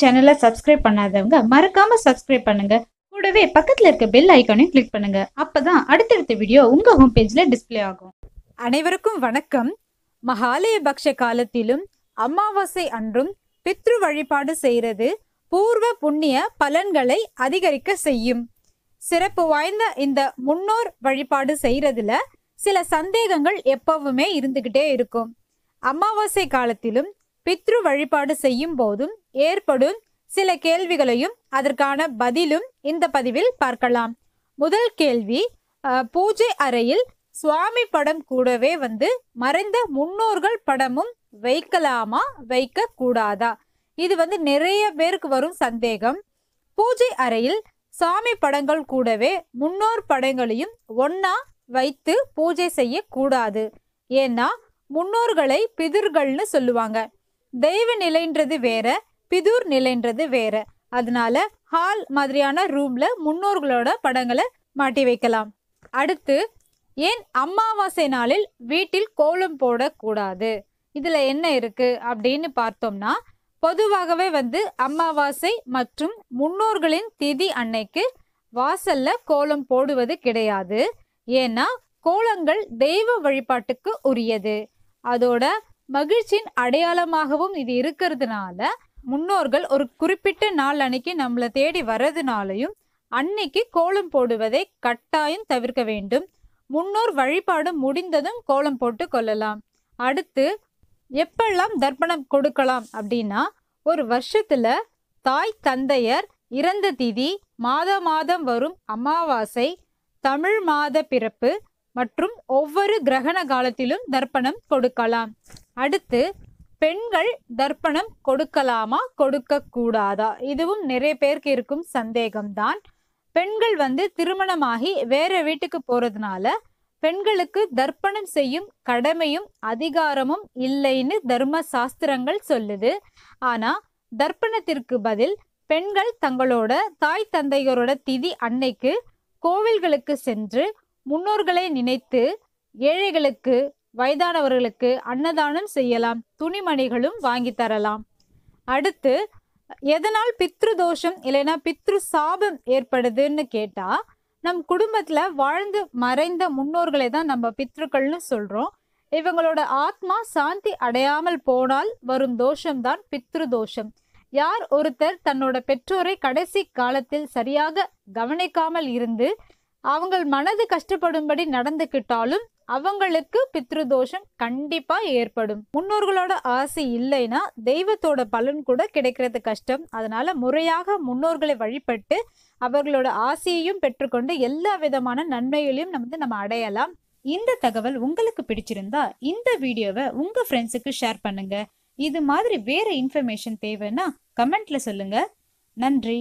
சேனலை சப்ஸ்கிரைப் பண்ணாதவங்க மறக்காம சப்ஸ்கிரைப் பண்ணுங்க கூடவே பக்கத்துல இருக்க பெல் ஐக்கானையும் கிளிக் பண்ணுங்க அப்பதான் அடுத்தடுத்த வீடியோ உங்க ஹோம் பேஜ்ல டிஸ்பிளே ஆகும் அனைவருக்கும் வணக்கம் மகாலய பக்ஷ காலத்திலும் அமாவாசை அன்றும் பித்ரு வழிபாடு செய்கிறது பூர்வ புண்ணிய பலன்களை அதிகரிக்க செய்யும் சிறப்பு வாய்ந்த இந்த முன்னோர் வழிபாடு செய்யறதுல சில சந்தேகங்கள் எப்பவுமே இருந்துகிட்டே இருக்கும் அமாவாசை காலத்திலும் பித்ரு வழிபாடு செய்யும் போதும் ஏற்படும் சில கேள்விகளையும் அதற்கான பதிலும் இந்த பதிவில் பார்க்கலாம் முதல் கேள்வி பூஜை அறையில் சுவாமி படம் கூடவே வந்து மறைந்த முன்னோர்கள் படமும் வைக்கலாமா வைக்க கூடாதா இது வந்து நிறைய பேருக்கு வரும் சந்தேகம் பூஜை அறையில் சாமி படங்கள் கூடவே முன்னோர் படங்களையும் ஒன்னா வைத்து பூஜை செய்யக்கூடாது ஏன்னா முன்னோர்களை பிதிர்கள்னு சொல்லுவாங்க தெய்வ நிலைன்றது வேற பிதூர் நிலைன்றது வேற அதனால ஹால் மாதிரியான ரூம்ல முன்னோர்களோட படங்களை மாட்டி வைக்கலாம் அடுத்து ஏன் அமாவாசை நாளில் வீட்டில் கோலம் போடக்கூடாது இதில் என்ன இருக்குது அப்படின்னு பார்த்தோம்னா பொதுவாகவே வந்து அமாவாசை மற்றும் முன்னோர்களின் திதி அன்னைக்கு வாசல்ல கோலம் போடுவது கிடையாது ஏன்னா கோலங்கள் தெய்வ வழிபாட்டுக்கு உரியது அதோட மகிழ்ச்சியின் அடையாளமாகவும் இது இருக்கிறதுனால முன்னோர்கள் ஒரு குறிப்பிட்ட நாள் அன்னைக்கு நம்மளை தேடி வர்றதுனாலையும் அன்னைக்கு கோலம் போடுவதை கட்டாயம் தவிர்க்க வேண்டும் முன்னோர் வழிபாடு முடிந்ததும் கோலம் போட்டு கொள்ளலாம் அடுத்து எப்பெல்லாம் தர்ப்பணம் கொடுக்கலாம் அப்படின்னா ஒரு வருஷத்துல தாய் தந்தையர் இறந்த திதி மாத மாதம் வரும் அமாவாசை தமிழ் மாத பிறப்பு மற்றும் ஒவ்வொரு கிரகண காலத்திலும் தர்ப்பணம் கொடுக்கலாம் அடுத்து பெண்கள் தர்ப்பணம் கொடுக்கலாமா கொடுக்க கூடாதா இதுவும் நிறைய பேருக்கு இருக்கும் சந்தேகம்தான் பெண்கள் வந்து திருமணமாகி வேற வீட்டுக்கு போறதுனால பெண்களுக்கு தர்ப்பணம் செய்யும் கடமையும் அதிகாரமும் இல்லைன்னு தர்ம சாஸ்திரங்கள் சொல்லுது ஆனா தர்ப்பணத்திற்கு பதில் பெண்கள் தங்களோட தாய் தந்தையரோட திதி அன்னைக்கு கோவில்களுக்கு சென்று முன்னோர்களை நினைத்து ஏழைகளுக்கு வயதானவர்களுக்கு அன்னதானம் செய்யலாம் துணிமணிகளும் வாங்கி தரலாம் அடுத்து எதனால் பித்ரு தோஷம் இல்லைன்னா பித்ரு சாபம் ஏற்படுதுன்னு கேட்டா நம் குடும்பத்துல வாழ்ந்து மறைந்த முன்னோர்களை தான் நம்ம பித்ருக்கள்னு சொல்றோம் இவங்களோட ஆத்மா சாந்தி அடையாமல் போனால் வரும் தோஷம்தான் பித்ரு தோஷம் யார் ஒருத்தர் தன்னோட பெற்றோரை கடைசி காலத்தில் சரியாக கவனிக்காமல் இருந்து அவங்கள் மனது கஷ்டப்படும்படி நடந்துக்கிட்டாலும் அவங்களுக்கு பித்ரு தோஷம் கண்டிப்பா ஏற்படும் முன்னோர்களோட ஆசை இல்லைன்னா தெய்வத்தோட பலன் கூட கிடைக்கிறது கஷ்டம் அதனால முறையாக முன்னோர்களை வழிபட்டு அவர்களோட ஆசையையும் பெற்றுக்கொண்டு எல்லா விதமான நன்மைகளையும் நம்ம வந்து நம்ம அடையலாம் இந்த தகவல் உங்களுக்கு பிடிச்சிருந்தா இந்த வீடியோவை உங்க ஃப்ரெண்ட்ஸுக்கு ஷேர் பண்ணுங்க இது மாதிரி வேற இன்ஃபர்மேஷன் தேவைன்னா கமெண்ட்ல சொல்லுங்க நன்றி